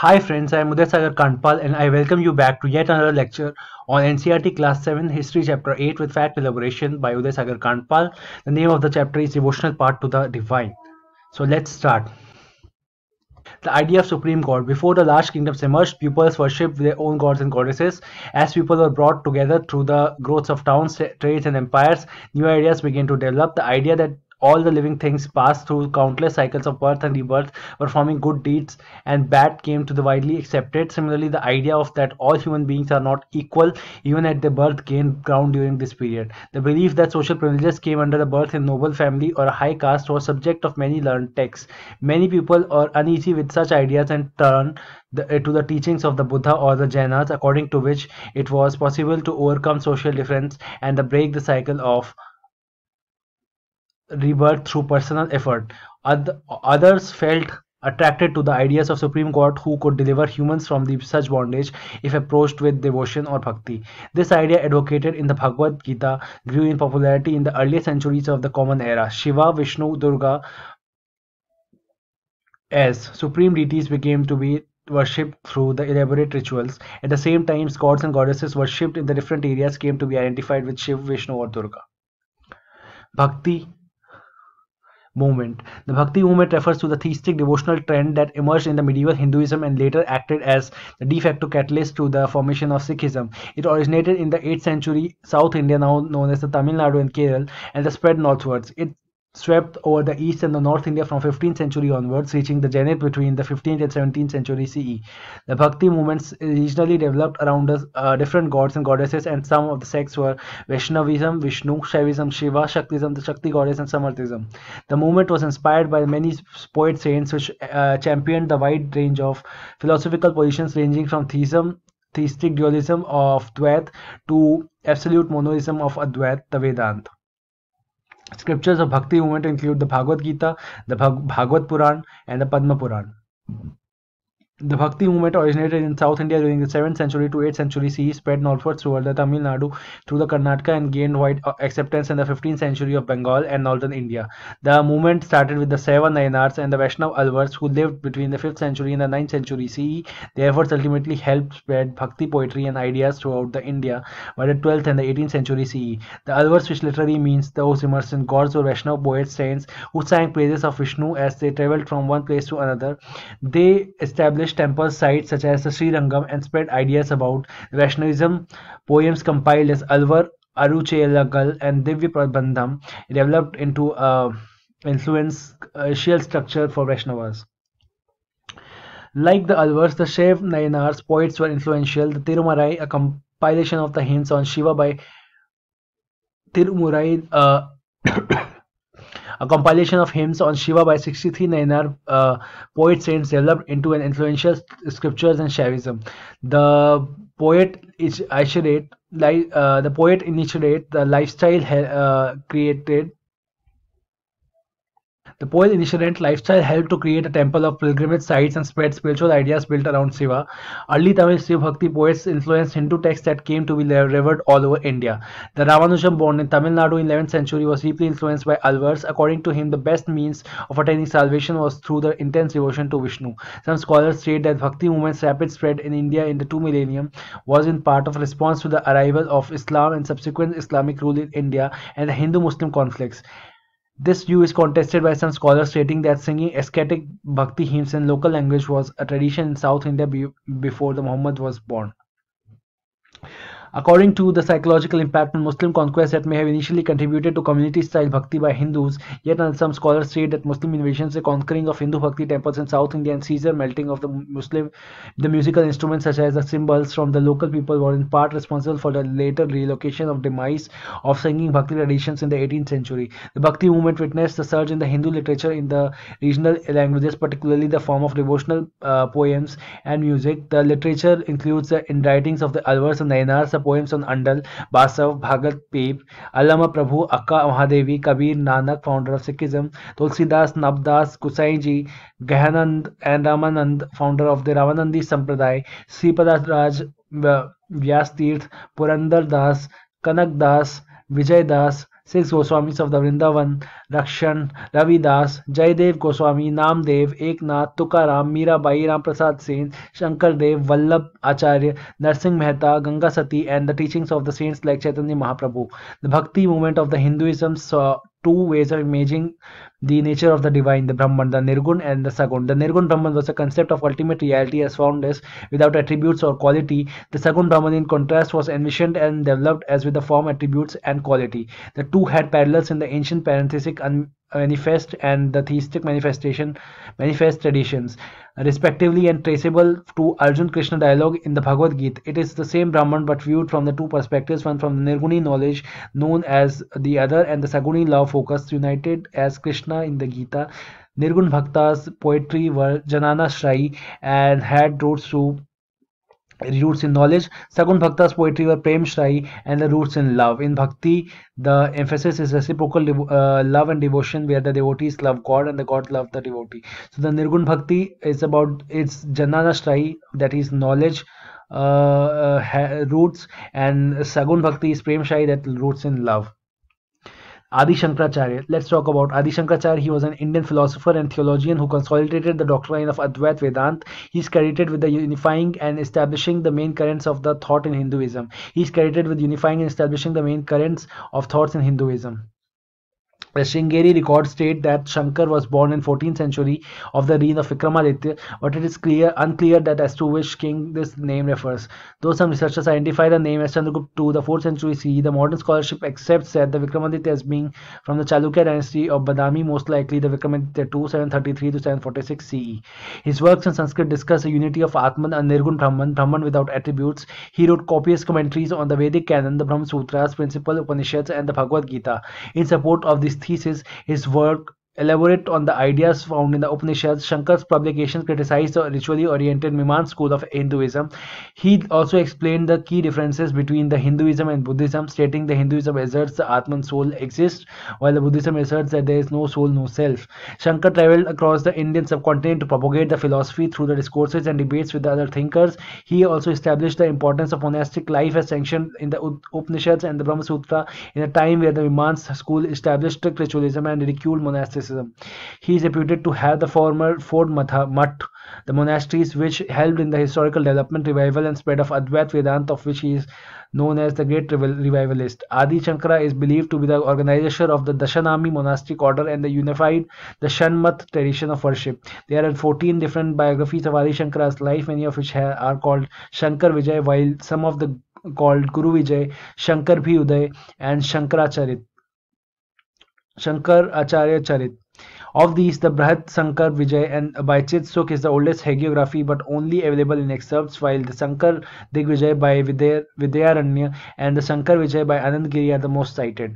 Hi friends, I am Uday Sagar Kanpal and I welcome you back to yet another lecture on NCRT Class 7 History Chapter 8 with Fact Elaboration by Uday Sagar Kanpal. The name of the chapter is Devotional Part to the Divine. So let's start. The idea of Supreme God. Before the large kingdoms emerged, peoples worshipped their own gods and goddesses. As people were brought together through the growth of towns, trades and empires, new ideas began to develop. The idea that all the living things passed through countless cycles of birth and rebirth, performing good deeds and bad came to the widely accepted. Similarly, the idea of that all human beings are not equal even at the birth gained ground during this period. The belief that social privileges came under the birth in noble family or a high caste was subject of many learned texts. Many people are uneasy with such ideas and turn the, eh, to the teachings of the Buddha or the Jainas, according to which it was possible to overcome social difference and break the cycle of rebirth through personal effort. Others felt attracted to the ideas of Supreme God, who could deliver humans from the such bondage if approached with devotion or bhakti. This idea advocated in the Bhagavad Gita grew in popularity in the early centuries of the Common Era. Shiva, Vishnu, Durga as supreme deities became to be worshipped through the elaborate rituals. At the same time, gods and goddesses worshipped in the different areas came to be identified with Shiva, Vishnu or Durga. Bhakti movement. The Bhakti movement refers to the theistic devotional trend that emerged in the medieval Hinduism and later acted as the de facto catalyst to the formation of Sikhism. It originated in the 8th century South India, now known as the Tamil Nadu and Kerala, and the spread northwards. It swept over the east and the north India from 15th century onwards, reaching the zenith between the 15th and 17th century CE. The Bhakti movements regionally developed around the, uh, different gods and goddesses, and some of the sects were Vaishnavism, Vishnu, Shaivism, Shiva, Shaktism, the Shakti goddess, and Samarthism. The movement was inspired by many poet saints which uh, championed the wide range of philosophical positions ranging from theism, theistic dualism of Dwait to absolute monoism of Advait, the Vedanta. Scriptures of Bhakti movement include the Bhagavad Gita, the Bhagavad Puran and the Padma Puran. The Bhakti movement originated in South India during the 7th century to 8th century CE, spread northward throughout the Tamil Nadu through the Karnataka and gained wide uh, acceptance in the 15th century of Bengal and northern India. The movement started with the Seven Nayanars and the Vaishnav Alvars who lived between the 5th century and the 9th century CE. Their efforts ultimately helped spread Bhakti poetry and ideas throughout the India by the 12th and the 18th century CE. The Alvars, which literally means those immersed in gods or Vaishnav poets, saints who sang praises of Vishnu as they traveled from one place to another, they established established temple sites such as the Sri Rangam and spread ideas about Vaishnavism. Poems compiled as Alvar Aruchelagal and Divya Prabandham developed into a uh, influential uh, structure for Vaishnavas. Like the Alvars, the Shaiv Nayanars poets were influential. The Tirumarai, a compilation of the hints on Shiva by Tirumurai, uh, a compilation of hymns on Shiva by 63 Nainar uh, poet saints developed into an influential scriptures and Shaivism. The poet is isolated, like, uh, the poet initiated the lifestyle uh, created the poet initiated lifestyle helped to create a temple of pilgrimage sites and spread spiritual ideas built around Shiva. Early Tamil Shiv Bhakti poets influenced Hindu texts that came to be revered all over India. The Ramanujam born in Tamil Nadu in 11th century was deeply influenced by Alvars. According to him, the best means of attaining salvation was through the intense devotion to Vishnu. Some scholars state that Bhakti movement's rapid spread in India in the two millennium was in part of response to the arrival of Islam and subsequent Islamic rule in India and the Hindu-Muslim conflicts. This view is contested by some scholars stating that singing ascetic bhakti hymns in local language was a tradition in South India be before the Muhammad was born. According to the psychological impact on Muslim conquest that may have initially contributed to community-style bhakti by Hindus, yet some scholars say that Muslim invasions, the conquering of Hindu bhakti temples in South India, and seizure, melting of the Muslim, the musical instruments such as the cymbals from the local people were in part responsible for the later relocation of demise of singing bhakti traditions in the 18th century. The bhakti movement witnessed the surge in the Hindu literature in the regional languages, particularly the form of devotional uh, poems and music. The literature includes the writings of the Alvars and Nayanars, poems on Andal Basava Bhagat Pipa Allama Prabhu Akka Mahadevi Kabir Nanak founder of Sikhism Tulsidas नवदास कुसाई जी गहनंद and Ramanand founder of the Ramanandi Sampradaya Raj Vyas Purandara Dasa Kanaka Dasa Vijaya Dasa six Goswami of the Vrindavan रक्षण Ravidas Jayadev Goswami Namdev Eknath Tukaram Mirabai Ram Prasad Sen Shankar Dev Vallabh Acharya Narsinh Mehta Ganga Sati and the teachings of the saints like Chaitanya Mahaprabhu the Bhakti movement of the Hinduism two ways of imaging the nature of the divine, the Brahman, the Nirgun, and the Sagun. The Nirgun Brahman was a concept of ultimate reality as formless, without attributes or quality. The Sagun Brahman, in contrast, was envisioned and developed as with the form, attributes, and quality. The two had parallels in the ancient pantheistic manifest and the theistic manifestation manifest traditions respectively and traceable to arjun krishna dialogue in the bhagavad gita it is the same brahman but viewed from the two perspectives one from the nirguni knowledge known as the other and the saguni love focus united as krishna Krishna in the Gita Nirguna bhaktas poetry jnanashrayi and had roots to roots in knowledge Saguna bhaktas poetry were premashrayi and the roots in love in bhakti the emphasis is reciprocal love and devotion where the devotee love God and the God love the devotee so the Nirguna bhakti is about its jnanashrayi that is knowledge roots and Saguna bhakti is Prem श्राई that roots in love Adi Shankaracharya. Let's talk about Adi Shankaracharya. He was an Indian philosopher and theologian who consolidated the doctrine of Advait Vedanta. He is credited with the unifying and establishing the main currents of the thought in Hinduism. He is credited with unifying and establishing the main currents of thoughts in Hinduism. The Shingari records state that Shankar was born in 14th century of the reign of Vikramaditya, but it is clear unclear that as to which king this name refers. Though some researchers identify the name as Chandragupta II, the 4th century CE, the modern scholarship accepts that the Vikramaditya as being from the Chalukya dynasty of Badami, most likely the Vikramaditya II, 733 to 746 CE. His works in Sanskrit discuss the unity of Atman and Nirgun Brahman, Brahman without attributes. He wrote copious commentaries on the Vedic canon, the Brahma Sutras, principal Upanishads, and the Bhagavad Gita in support of this thesis, his work Elaborate on the ideas found in the Upanishads, Shankar's publications criticized the ritually oriented Miman school of Hinduism. He also explained the key differences between the Hinduism and Buddhism, stating the Hinduism asserts the Atman soul exists, while the Buddhism asserts that there is no soul, no self. Shankar traveled across the Indian subcontinent to propagate the philosophy through the discourses and debates with the other thinkers. He also established the importance of monastic life as sanctioned in the Upanishads and the Brahma Sutra in a time where the Miman's school established ritualism and ridiculed monasticism. Mysticism. He is reputed to have the former four Matha, math, the monasteries which helped in the historical development, revival, and spread of Advaita Vedanta, of which he is known as the Great Revivalist. Adi Shankara is believed to be the organizer of the Dashanami monastic order and the unified the tradition of worship. There are 14 different biographies of Adi Shankara's life, many of which are called Shankar Vijay, while some of the called Guru Vijay, Shankar Bhi Uday, and Shankaracharit. Shankar Acharya Charit. Of these, the Brahat Sankar Vijay and by Chitsuk is the oldest hagiography but only available in excerpts, while the Sankar Digvijay by Vidyaranya and the Sankar Vijay by Anandgiri are the most cited.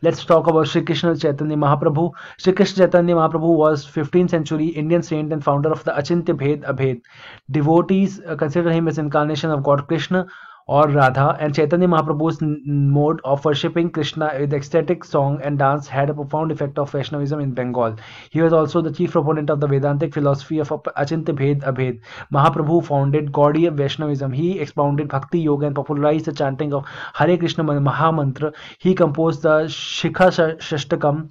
Let's talk about Sri Krishna Chaitanya Mahaprabhu. Sri Krishna Chaitanya Mahaprabhu was 15th century Indian saint and founder of the Achintya Bhed Abhed. Devotees uh, consider him as incarnation of God Krishna और Radha and Chaitanya Mahaprabhu's mode of worshipping Krishna with ecstatic song and dance had a profound effect of Vaishnavism in Bengal he was also the chief proponent of the Vedantic philosophy of Achintya Bheda Abheda Mahaprabhu founded Gaudiya of Vaishnavism he expounded Bhakti Yoga and popularize the chanting of Hare Krishna Mahamantra he compose the Shikshashtakam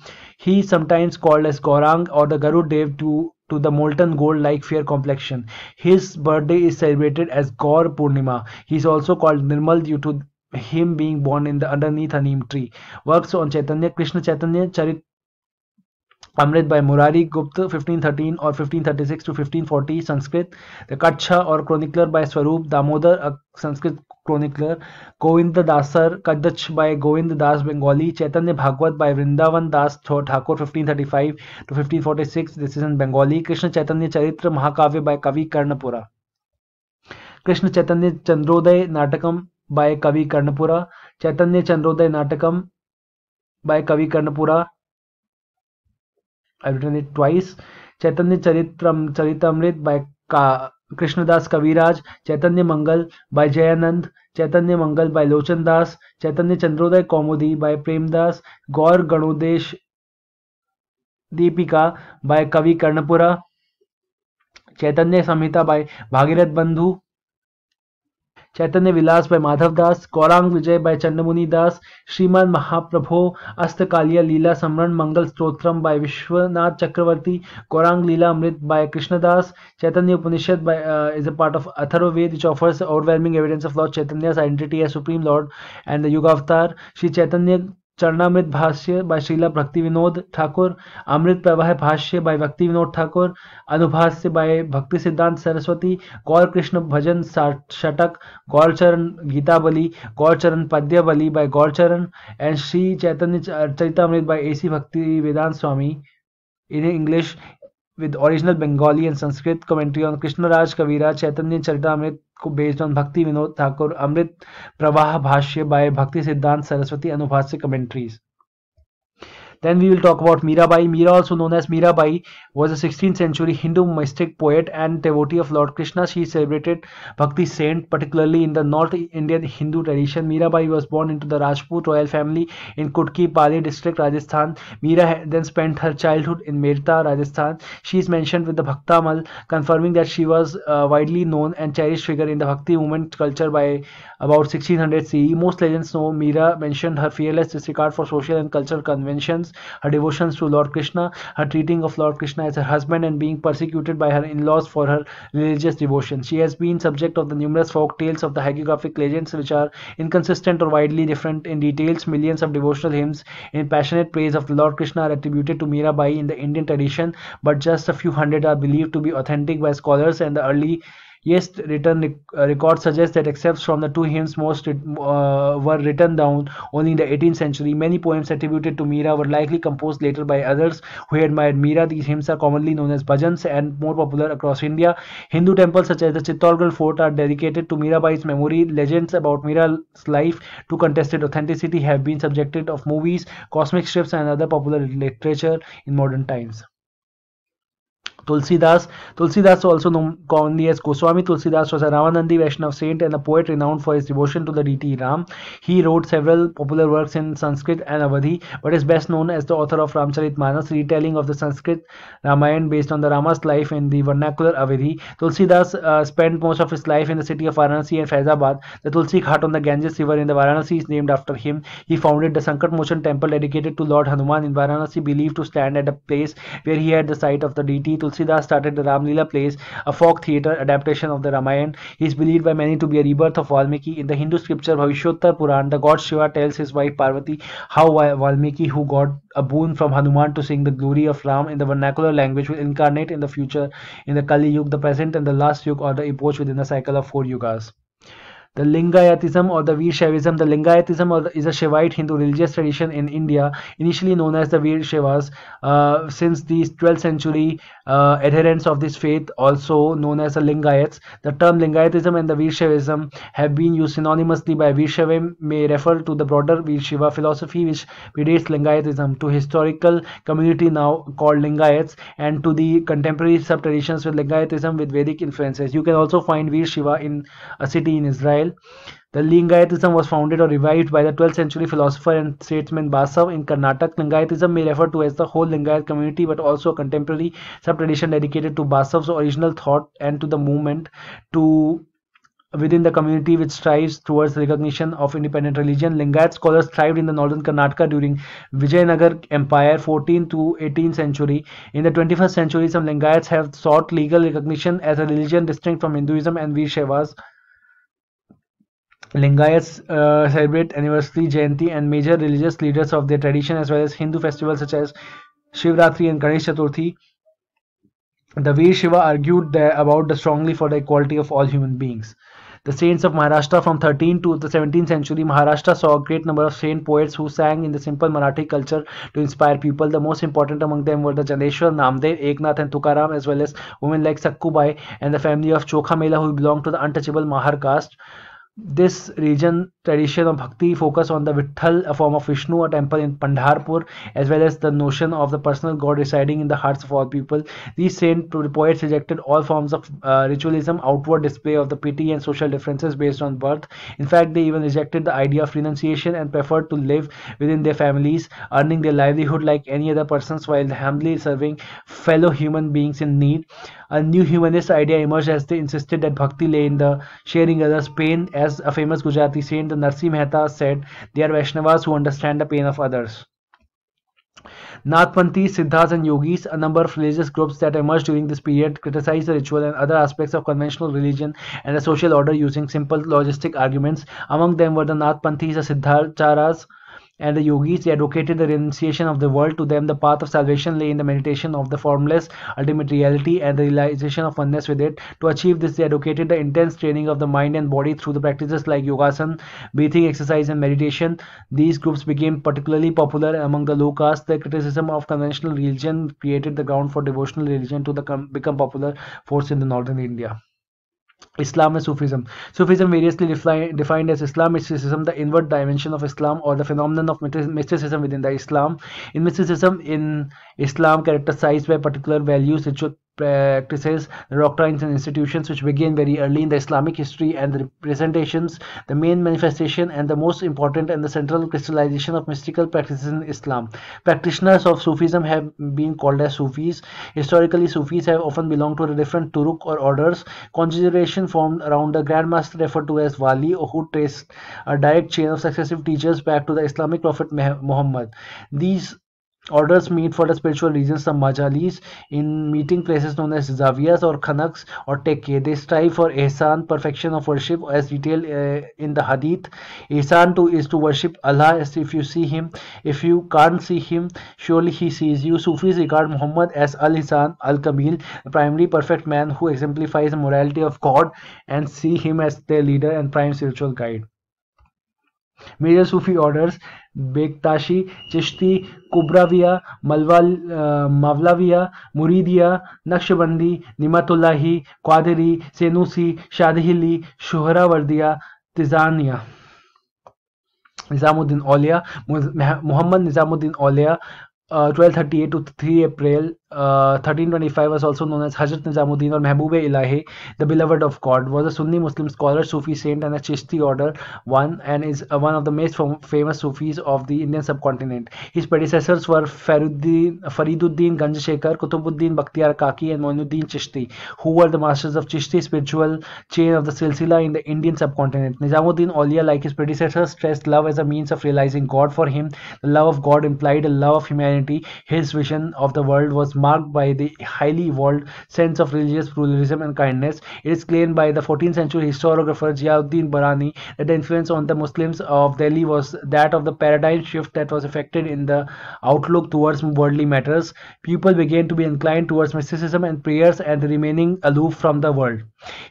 he sometimes called as Gauranga और the Garuda Dev to to the molten gold like fair complexion. His birthday is celebrated as Gaur Purnima. He is also called Nirmal due to him being born in the underneath a neem tree. Works on Chaitanya Krishna Chaitanya Charit Amrit by Murari Gupta 1513 और 1536 to 1540 Sanskrit the कच्छा और chronicler by Swarup Damodar Sanskrit chronicler Govind Dasar Kadcha by Govind Das Bengali Chaitanya Bhagavat by Vrindavan Das Thakur 1535 to 1546 this is in Bengali Krishna Chaitanya Charitra Mahakavya by Kavi Karnapura Krishna Chaitanya Chandrodaya Natakam by Kavi Karnapura Chaitanya Chandrodaya Natakam by Kavi Karnapura I've written it twice. Chaitanya Charitram, Charitamrit by Ka Krishnadas Kaviraj, Chaitanya Mangal by Jayanand, Chaitanya Mangal by Lochan Das, Chaitanya Chandroday Komodi by Premdas, Gaur Ganodesh Deepika by Kavi Karnapura, Chaitanya Samhita by Bhagirath Bandhu, Chaitanya Vilas by Madhav Das Gauranga Vijay by Chandmuni Das Shriman Mahaprabho Ashta Kaliya Lila Smarana Mangal Stotram by Vishwanath Chakravarti Gauranga Lila Amrit by Krishnadas Chaitanya Upanishad by is a part of Atharvaveda which offers overwhelming evidence of lord Chaitanya identity supreme lord and the Yuga Shri चैतन्य चरणामृत भाष्य bye Sheila भक्ति विनोद ठाकुर अमृत प्रवाह भाष्य by भक्ति Vinod Thakur अनुभाष्य bye Bhakti Siddhanta Saraswati Gaur Krishna Bhajan Shatak Gaurcharan Gitavali Gaurcharan Padyavali by Gaurcharan and Shri Chaitanya Charitamrita by AC Bhakti Vedanta Swami in English with original Bengali and Sanskrit commentary on Krishnaraj Kavira Chaitanya Charita Amrit को based on भक्ति विनोद ठाकुर अमृत प्रवाह भाष्य by Bhakti Siddhanta Saraswati Anubhashya commentaries Then we will talk about Mirabai. Mira, also known as Mirabai, was a 16th century Hindu mystic poet and devotee of Lord Krishna. She celebrated Bhakti saint, particularly in the North Indian Hindu tradition. Mirabai was born into the Rajput royal family in Kutki, Pali district, Rajasthan. Mira then spent her childhood in Merta, Rajasthan. She is mentioned with the Bhaktamal, confirming that she was uh, widely known and cherished figure in the Bhakti movement culture by about 1600 CE. Most legends know Mira mentioned her fearless disregard for social and cultural conventions her devotions to Lord Krishna, her treating of Lord Krishna as her husband, and being persecuted by her in laws for her religious devotion. She has been subject of the numerous folk tales of the hagiographic legends, which are inconsistent or widely different in details. Millions of devotional hymns in passionate praise of the Lord Krishna are attributed to Mirabai in the Indian tradition, but just a few hundred are believed to be authentic by scholars, and the early Yes, written uh, records suggest that excerpts from the two hymns most uh, were written down only in the 18th century, many poems attributed to Mira were likely composed later by others who admired Mira. These hymns are commonly known as bhajans and more popular across India. Hindu temples such as the Chittorgarh fort are dedicated to its memory. Legends about Mira's life to contested authenticity have been subjected of movies, cosmic strips and other popular literature in modern times. Tulsidas. Tulsidas, also known commonly as Goswami Tulsidas, was a Ramanandi Vaishnav saint and a poet renowned for his devotion to the deity Ram. He wrote several popular works in Sanskrit and Awadhi, but is best known as the author of Ramcharitmanas, retelling of the Sanskrit Ramayana based on the Rama's life in the vernacular Awadhi. Tulsidas uh, spent most of his life in the city of Varanasi and Faizabad. The Tulsi Ghat on the Ganges River in the Varanasi is named after him. He founded the Sankat temple dedicated to Lord Hanuman in Varanasi, believed to stand at a place where he had the site of the deity Tulsi Tulsidas started the Ramlila plays, a folk theatre adaptation of the Ramayana. He is believed by many to be a rebirth of Valmiki. In the Hindu scripture Bhavishyottar Puran, the god Shiva tells his wife Parvati how Valmiki, who got a boon from Hanuman to sing the glory of Ram in the vernacular language, will incarnate in the future in the Kali Yuga, the present and the last Yuga, or the epoch within the cycle of four Yugas the Lingayatism or the Veer The Lingayatism is a Shaivite Hindu religious tradition in India, initially known as the Veer Shaivas. Uh, since the 12th century, uh, adherents of this faith, also known as the Lingayats, the term Lingayatism and the Veer Shaivism have been used synonymously by Veer Shaivism may refer to the broader Veer Shiva philosophy which predates Lingayatism to historical community now called Lingayats and to the contemporary sub-traditions with Lingayatism with Vedic influences. You can also find Veer Shiva in a city in Israel the Lingayatism was founded or revived by the 12th century philosopher and statesman Basav in Karnataka. Lingayatism may refer to as the whole Lingayat community but also a contemporary sub-tradition dedicated to Basav's original thought and to the movement to within the community which strives towards recognition of independent religion. Lingayat scholars thrived in the northern Karnataka during Vijayanagar Empire 14th to 18th century. In the 21st century, some Lingayats have sought legal recognition as a religion distinct from Hinduism and Vishwas. Lingayats uh, celebrate anniversary, Jayanti, and major religious leaders of their tradition, as well as Hindu festivals such as Shivratri and Ganesh Chaturthi. The Veer Shiva argued about the strongly for the equality of all human beings. The saints of Maharashtra from 13th to the 17th century, Maharashtra saw a great number of saint poets who sang in the simple Marathi culture to inspire people. The most important among them were the Janeshwar, Namdev, Eknath, and Tukaram, as well as women like Sakkubai and the family of Chokhamela, who belonged to the untouchable Mahar caste this region tradition of bhakti focus on the vithal a form of Vishnu, a temple in Pandharpur, as well as the notion of the personal God residing in the hearts of all people. These saint poets rejected all forms of uh, ritualism, outward display of the pity and social differences based on birth. In fact, they even rejected the idea of renunciation and preferred to live within their families, earning their livelihood like any other persons while humbly serving fellow human beings in need. A new humanist idea emerged as they insisted that bhakti lay in the sharing others' pain. As a famous Gujarati saint, Narsi Mehta said, they are Vaishnavas who understand the pain of others. Nathpanthis, Siddhas and Yogis, a number of religious groups that emerged during this period, criticized the ritual and other aspects of conventional religion and the social order using simple logistic arguments. Among them were the Nathpantis the Siddharcharas and the yogis they advocated the renunciation of the world to them the path of salvation lay in the meditation of the formless ultimate reality and the realization of oneness with it to achieve this they advocated the intense training of the mind and body through the practices like yogasana breathing exercise and meditation these groups became particularly popular among the low caste the criticism of conventional religion created the ground for devotional religion to become popular force in the northern india Islam and Sufism. Sufism, variously defined as Islam, mysticism, the inward dimension of Islam, or the phenomenon of mysticism within the Islam. In mysticism, in Islam, characterized by particular values, ritual practices, doctrines, and institutions which begin very early in the Islamic history and the representations, the main manifestation and the most important and the central crystallization of mystical practices in Islam. Practitioners of Sufism have been called as Sufis. Historically, Sufis have often belonged to the different turuk or orders. Congregation formed around the Grand Master referred to as Wali, who traced a direct chain of successive teachers back to the Islamic prophet Muhammad. These Orders meet for the spiritual reasons the Majalis in meeting places known as Zaviyas or Khanaks or Tekke. They strive for Ihsan, perfection of worship as detailed uh, in the Hadith. Ihsan too is to worship Allah as if you see Him. If you can't see Him, surely He sees you. Sufis regard Muhammad as Al-Ihsan, Al-Kamil, the primary perfect man who exemplifies the morality of God and see Him as their leader and prime spiritual guide. Major Sufi orders Bektashi Chishti Kubrawiya मलवा Mawlawiya मुरीदिया नक्शबंदी निमतुल्लाही क्वादरी सेनूसी शादहिली Vardia तिजानिया Nizamuddin ओलिया Mohammad Nizamuddin Auliya twelve thirty eight to three April 1325 uh, was also known as Hazrat Nizamuddin or Mehboob-e Ilahi, the beloved of God, was a Sunni Muslim scholar, Sufi saint, and a Chishti order one, and is uh, one of the most famous Sufis of the Indian subcontinent. His predecessors were Fariduddin, Fariduddin Ganjashekar, Kutubuddin Bakhtiar Kaki, and Moinuddin Chishti, who were the masters of Chishti spiritual chain of the Silsila in the Indian subcontinent. Nizamuddin Aulia, like his predecessors, stressed love as a means of realizing God for him. The love of God implied a love of humanity. His vision of the world was marked by the highly evolved sense of religious pluralism and kindness. It is claimed by the 14th century historiographer Ziauddin Barani that the influence on the Muslims of Delhi was that of the paradigm shift that was effected in the outlook towards worldly matters. People began to be inclined towards mysticism and prayers and remaining aloof from the world.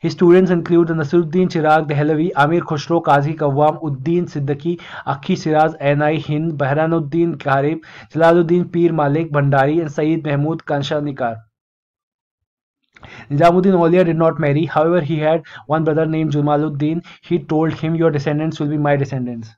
His students include Nasiruddin Chirag Dehlavi, Amir Khosrow, Qazi Kawam, Uddin Siddiqui, Akhi Siraz, Anai Hind, Bahranuddin Karib, Jalaluddin Peer Malik Bandari, and Sayid Mahmud. Mahmud Kanshanikar. Nizamuddin Aulia did not marry, however, he had one brother named Jumaluddin. He told him, Your descendants will be my descendants.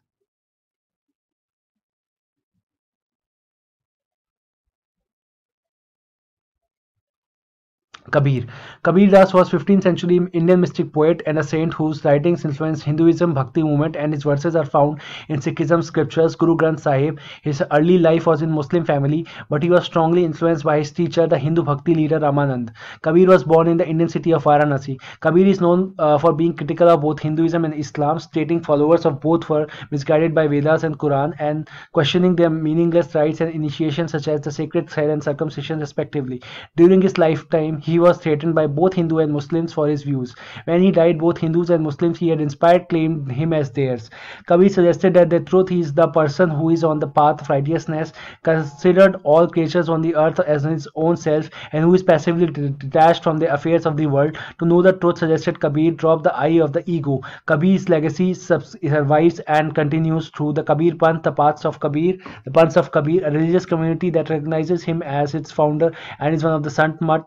Kabir. Kabir Das was 15th century Indian mystic poet and a saint whose writings influenced Hinduism Bhakti movement and his verses are found in Sikhism scriptures Guru Granth Sahib. His early life was in Muslim family but he was strongly influenced by his teacher the Hindu Bhakti leader Ramanand. Kabir was born in the Indian city of Varanasi. Kabir is known uh, for being critical of both Hinduism and Islam stating followers of both were misguided by Vedas and Quran and questioning their meaningless rites and initiations such as the sacred thread and circumcision respectively. During his lifetime he was threatened by both Hindu and Muslims for his views. When he died, both Hindus and Muslims he had inspired claimed him as theirs. Kavi suggested that the truth is the person who is on the path of righteousness, considered all creatures on the earth as his own self, and who is passively detached from the affairs of the world. To know the truth, suggested Kabir, drop the eye of the ego. Kabir's legacy survives and continues through the Kabir Panth, the paths of Kabir, the Panths of Kabir, a religious community that recognizes him as its founder and is one of the Sant Mat.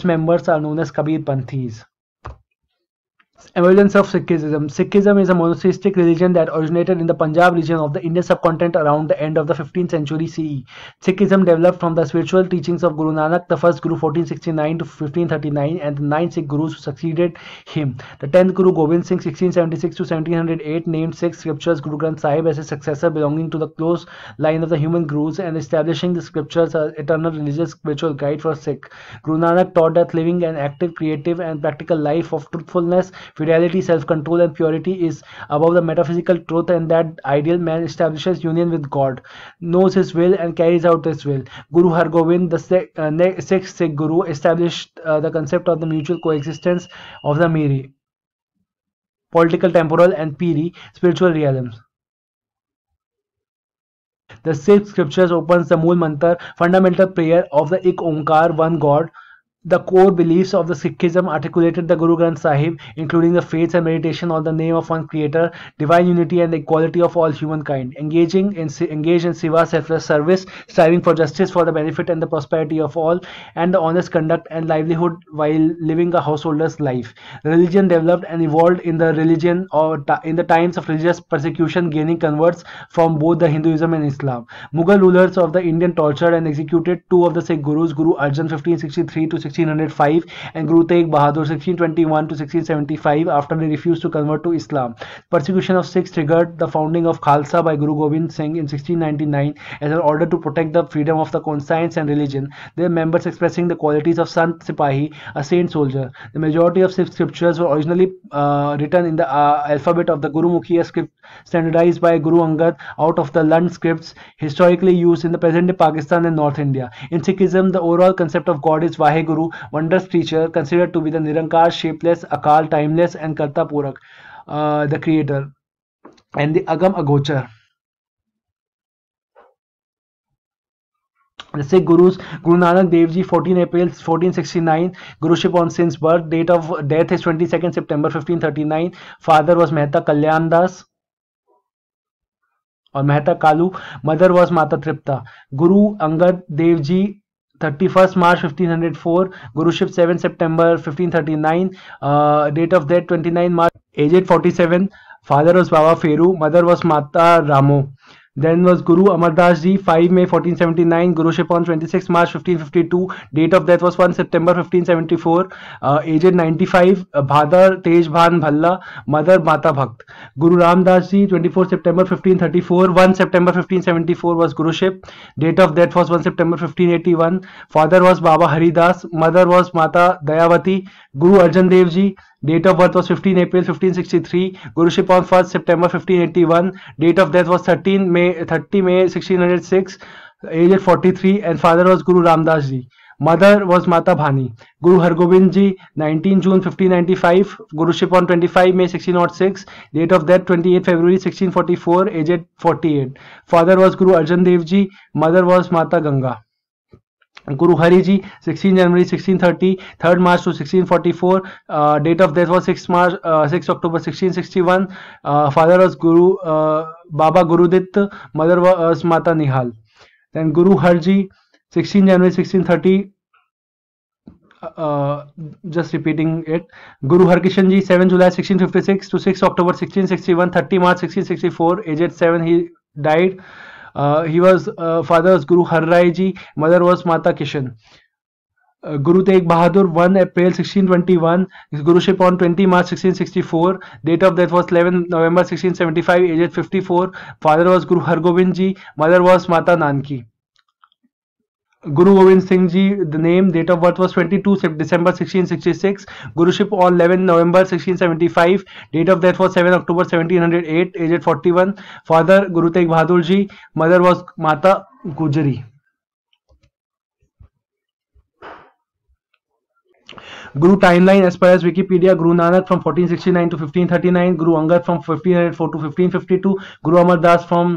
Its members are known as Kabir Panthis. Emergence of Sikhism Sikhism is a monotheistic religion that originated in the Punjab region of the Indian subcontinent around the end of the 15th century CE. Sikhism developed from the spiritual teachings of Guru Nanak, the first Guru 1469 to 1539, and the nine Sikh Gurus who succeeded him. The 10th Guru Gobind Singh 1676 to 1708 named six scriptures Guru Granth Sahib as his successor belonging to the close line of the human gurus and establishing the scriptures as eternal religious spiritual guide for Sikh. Guru Nanak taught that living an active, creative and practical life of truthfulness Fidelity, self-control and purity is above the metaphysical truth and that ideal man establishes union with God, knows his will and carries out his will. Guru Har Gobind, the uh, sixth Sikh, Guru, established uh, the concept of the mutual coexistence of the Miri, political, temporal and Piri, spiritual realms. The Sikh scriptures opens the Mool Mantra, fundamental prayer of the Ik Omkar, one God, the core beliefs of the Sikhism articulated the Guru Granth Sahib, including the faith and meditation on the name of one creator, divine unity and the equality of all humankind, engaging in, engage in Siva selfless service, striving for justice for the benefit and the prosperity of all, and the honest conduct and livelihood while living a householder's life. Religion developed and evolved in the religion or in the times of religious persecution, gaining converts from both the Hinduism and Islam. Mughal rulers of the Indian tortured and executed two of the Sikh gurus, Guru Arjan 1563 to 1605 and Guru Tegh Bahadur 1621 to 1675 after they refused to convert to Islam. Persecution of Sikhs triggered the founding of Khalsa by Guru Gobind Singh in 1699 as an order to protect the freedom of the conscience and religion, their members expressing the qualities of Sant Sipahi, a saint soldier. The majority of Sikh scriptures were originally uh, written in the uh, alphabet of the Guru Mukhiya script standardized by Guru Angad out of the Lund scripts historically used in the present-day Pakistan and North India. In Sikhism, the overall concept of God is Vaheguru Guru wonders teacher consider to be the Nirankar shapeless Akal timeless and Karta Purakh the creator and the अगम अगोचर Sikh gurus Guru Nanak Dev ji fourteen April fourteen sixty nine guruship on since birth date of death is twenty second September fifteen thirty nine father was Mehta Kalyan Das और Mehta Kalu mother was Mata Tripta Guru Angad Dev ji 31st March 1504, Guruship 7 September 1539, uh, date of death 29 March, aged 47, father was Baba Feru, mother was Mata Ramo. Then was Guru Amardas Ji, 5 May 1479, Guruship on 26 March 1552, date of death was 1 September 1574, uh, aged 95, uh, Bhadar Tej Bhan Bhalla, mother Mata Bhakt. Guru Ramdas Ji, 24 September 1534, 1 September 1574 was Guruship, date of death was 1 September 1581, father was Baba Haridas, mother was Mata Dayavati, Guru Arjan Dev Ji, date of birth was fifteen April fifteen sixty three guruship on first September fifteen eighty one date of death was thirteen May thirty May sixteen hundred six age eight forty three and father was Guru Ramdas ji mother was Mata Bhani Guru Hargobind ji nineteen June fifteen ninety five guruship on twenty five May sixteen not six date of death twenty eight February sixteen forty four age eight forty eight father was Guru Arjan Dev ji mother was Mata Ganga Guru Hari ji 16 January 1630 thirty third March two sixteen forty four date of death was six March six October sixteen sixty one father was Guru Baba Gurditta mother was Mata Nihal then Guru Har ji sixteen January sixteen thirty just repeating it Guru Harkishan ji seven July sixteen fifty six two six October sixteen sixty one thirty March sixteen sixty four age eight seven he died he was father was Guru Har Rai Ji, mother was Mata Kishan. Uh, Guru Tegh Bahadur 1 April 1621, his guruship on 20 March 1664, date of death was 11 November 1675, aged 54, father was Guru Hargobind Ji, mother was Mata Nanki. Guru Gobind Singh ji the name date of birth was twenty December 1666 guruship on 11 November 1675 date of death was 7 October 1708 hundred eight age eight father Guru Tegh Bahadur ji mother was Mata Gujri गुरु timeline line पर Wikipedia गुरु Nanak from 1469 to 1539 गुरु Angad from 1504 to 1552 Guru Amardas from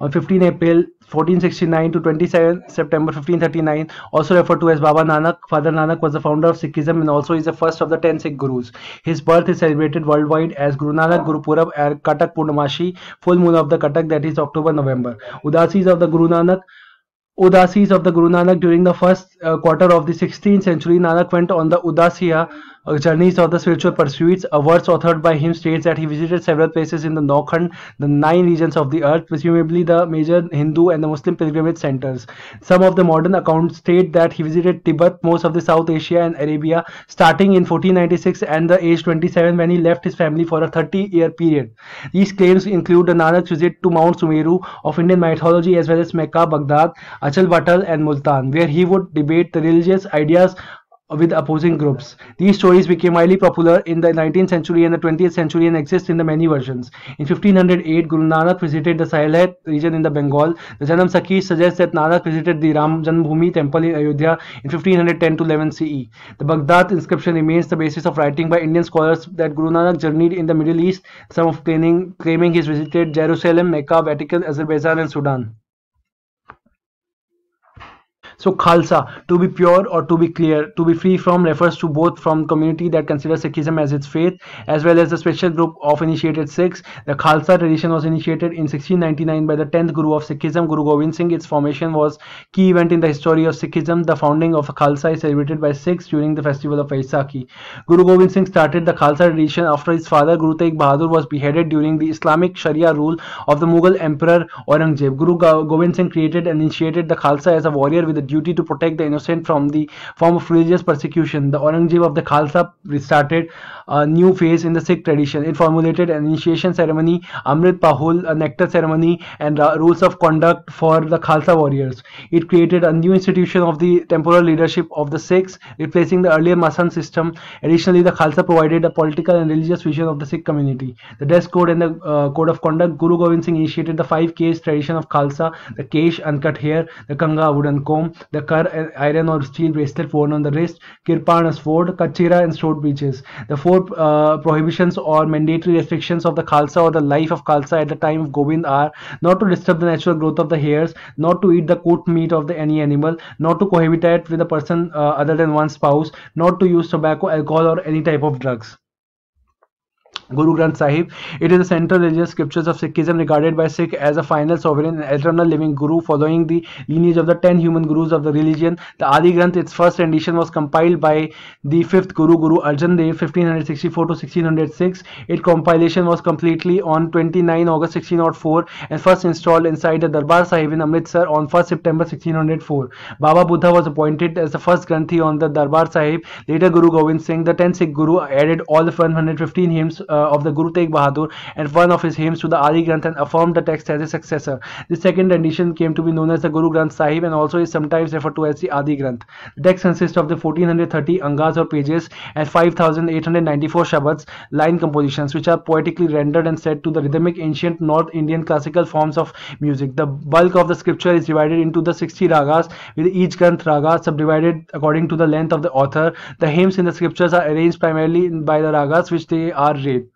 on 15 April 1469 to 27 September 1539, also referred to as Baba Nanak. Father Nanak was the founder of Sikhism and also is the first of the 10 Sikh Gurus. His birth is celebrated worldwide as Guru Nanak Gurupurab or Katak Purnamashi, full moon of the Katak, that is October November. Udasis of the Guru Nanak. Udasis of the Guru Nanak during the first uh, quarter of the 16th century, Nanak went on the Udasiya journeys of the spiritual pursuits, a verse authored by him states that he visited several places in the Nokhand, the nine regions of the earth, presumably the major Hindu and the Muslim pilgrimage centers. Some of the modern accounts state that he visited Tibet, most of the South Asia and Arabia, starting in 1496 and the age 27 when he left his family for a 30-year period. These claims include the Nanak's visit to Mount Sumeru of Indian mythology as well as Mecca, Baghdad, Achal Battle, and Multan, where he would debate the religious ideas with opposing groups. These stories became highly popular in the 19th century and the 20th century and exist in the many versions. In 1508, Guru Nanak visited the Sylhet region in the Bengal. The Janam Sakhi suggests that Nanak visited the Ram Janmabhoomi temple in Ayodhya in 1510 to 11 CE. The Baghdad inscription remains the basis of writing by Indian scholars that Guru Nanak journeyed in the Middle East, some of claiming, claiming he visited Jerusalem, Mecca, Vatican, Azerbaijan and Sudan. So Khalsa, to be pure or to be clear, to be free from refers to both from community that considers Sikhism as its faith as well as the special group of initiated Sikhs. The Khalsa tradition was initiated in 1699 by the 10th Guru of Sikhism, Guru Gobind Singh. Its formation was key event in the history of Sikhism. The founding of Khalsa is celebrated by Sikhs during the festival of Vaisakhi. Guru Gobind Singh started the Khalsa tradition after his father Guru Tegh Bahadur was beheaded during the Islamic Sharia rule of the Mughal Emperor Aurangzeb. Guru Gobind Singh created and initiated the Khalsa as a warrior with a duty to protect the innocent from the form of religious persecution. The Aurangzeb of the Khalsa restarted a new phase in the Sikh tradition. It formulated an initiation ceremony, Amrit Pahul, a nectar ceremony, and rules of conduct for the Khalsa warriors. It created a new institution of the temporal leadership of the Sikhs, replacing the earlier Masan system. Additionally, the Khalsa provided a political and religious vision of the Sikh community. The dress code and the uh, code of conduct, Guru Gobind Singh initiated the five Ks tradition of Khalsa, the Kesh, uncut hair, the Kanga, wooden comb, the Kar uh, iron or steel bracelet worn on the wrist, Kirpan a sword, Kachira and sword breeches. The four uh, prohibitions or mandatory restrictions of the Khalsa or the life of Khalsa at the time of Govind are not to disturb the natural growth of the hairs, not to eat the cooked meat of the any animal, not to cohabitate with a person uh, other than one's spouse, not to use tobacco, alcohol or any type of drugs. Guru Granth Sahib. It is the central religious scriptures of Sikhism regarded by Sikh as a final sovereign and eternal living guru following the lineage of the 10 human gurus of the religion. The Adi Granth, its first rendition was compiled by the 5th Guru, Guru Arjan Dev 1564 to 1606. Its compilation was completely on 29 August 1604 and first installed inside the Darbar Sahib in Amritsar on 1st September 1604. Baba Buddha was appointed as the first Granthi on the Darbar Sahib. Later Guru Govind Singh, the 10th Sikh Guru, added all the 115 hymns uh, uh, of the Guru Tegh Bahadur and one of his hymns to the Adi Granth and affirmed the text as a successor. The second rendition came to be known as the Guru Granth Sahib and also is sometimes referred to as the Adi Granth. The text consists of the 1430 angas or pages and 5894 shabads line compositions which are poetically rendered and set to the rhythmic ancient North Indian classical forms of music. The bulk of the scripture is divided into the 60 ragas with each Granth raga subdivided according to the length of the author. The hymns in the scriptures are arranged primarily by the ragas which they are read.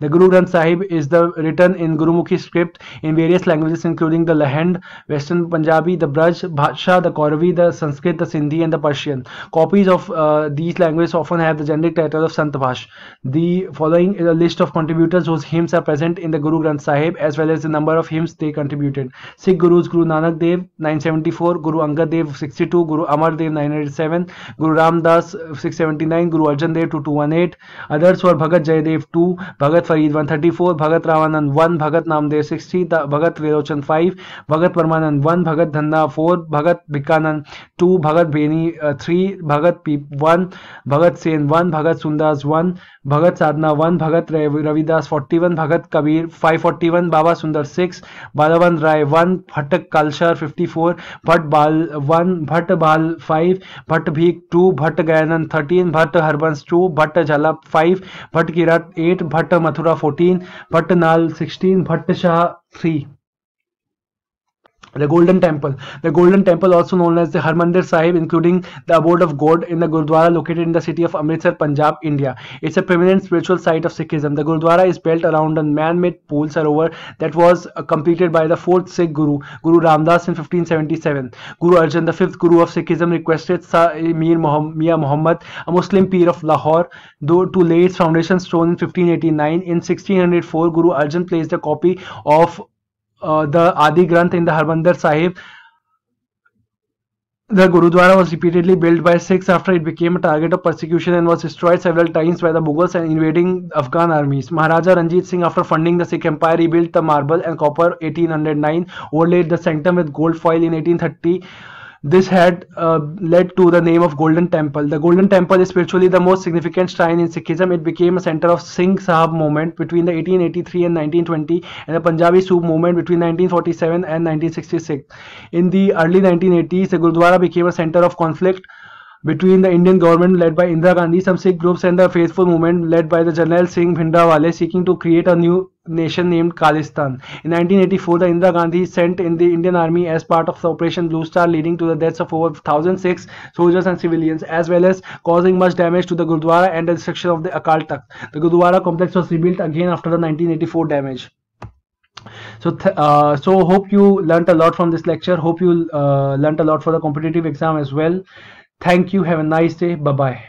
The Guru Granth Sahib is the written in Gurumukhi script in various languages including the Lahend, Western Punjabi, the Braj, Bhasha, the Kauravi, the Sanskrit, the Sindhi and the Persian. Copies of uh, these languages often have the generic title of Sant Bhash. The following is a list of contributors whose hymns are present in the Guru Granth Sahib as well as the number of hymns they contributed. Sikh Gurus Guru Nanak Dev 974, Guru Angad Dev 62, Guru Amar Dev 987, Guru Ram Das 679, Guru Arjan Dev 2218. Others were Bhagat Jayadev 2, Bhagat Farid 134 Bhagat Ramanand 1 Bhagat Namdev 60 Bhagat Virochan 5 Bhagat Parmanand 1 Bhagat Dhanna 4 Bhagat Bhikanand 2 Bhagat Beni three uh, 3 Bhagat Pip 1 Bhagat Sen 1 Bhagat Sundas 1 Bhagat Sadhna one Bhagat Ravidas forty one Bhagat Kabir five forty one Baba Sundar six Balavan Rai one Bhatt Kalshar fifty four Bhatt Bal one Bhatt Bal five Bhatt Bhik to Bhatt Gayanand thirteen Bhatt Harbans two Bhatt Jhalap five Bhatt Kirat eight Bhatt Mathura fourteen Bhatt Nal sixteen Bhatt Shah three the golden temple the golden temple also known as the harmandir sahib including the abode of god in the gurdwara located in the city of amritsar punjab india it's a prominent spiritual site of sikhism the gurdwara is built around a man-made pool sarovar that was uh, completed by the fourth sikh guru guru ramdas in 1577 guru arjan the fifth guru of sikhism requested eh, mir mia muhammad a muslim peer of lahore to lay its foundation stone in 1589 in 1604 guru arjan placed a copy of uh, the Adi Granth in the Harbandar Sahib. The Gurudwara was repeatedly built by Sikhs after it became a target of persecution and was destroyed several times by the Mughals and invading Afghan armies. Maharaja Ranjit Singh, after funding the Sikh Empire, rebuilt the marble and copper 1809, overlaid the sanctum with gold foil in 1830. This had uh, led to the name of Golden Temple. The Golden Temple is spiritually the most significant shrine in Sikhism. It became a center of Singh Sahab movement between the 1883 and 1920 and the Punjabi Sub movement between 1947 and 1966. In the early 1980s, the Gurdwara became a center of conflict between the Indian government led by Indira Gandhi, some Sikh groups, and the faithful movement led by the General Singh Bhindrawale seeking to create a new nation named Khalistan. In 1984, the Indira Gandhi sent in the Indian army as part of Operation Blue Star leading to the deaths of over 1006 soldiers and civilians as well as causing much damage to the Gurdwara and the destruction of the Akal Takht. The Gurdwara complex was rebuilt again after the 1984 damage so uh, so hope you learnt a lot from this lecture hope you uh, learnt a lot for the competitive exam as well Thank you. Have a nice day. Bye bye.